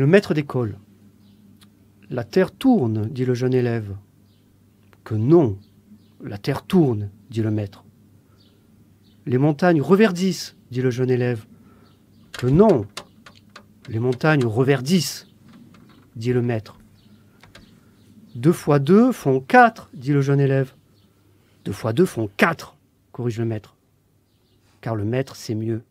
le maître d'école. La terre tourne, dit le jeune élève. Que non, la terre tourne, dit le maître. Les montagnes reverdissent, dit le jeune élève. Que non, les montagnes reverdissent, dit le maître. Deux fois deux font quatre, dit le jeune élève. Deux fois deux font quatre, corrige le maître. Car le maître sait mieux.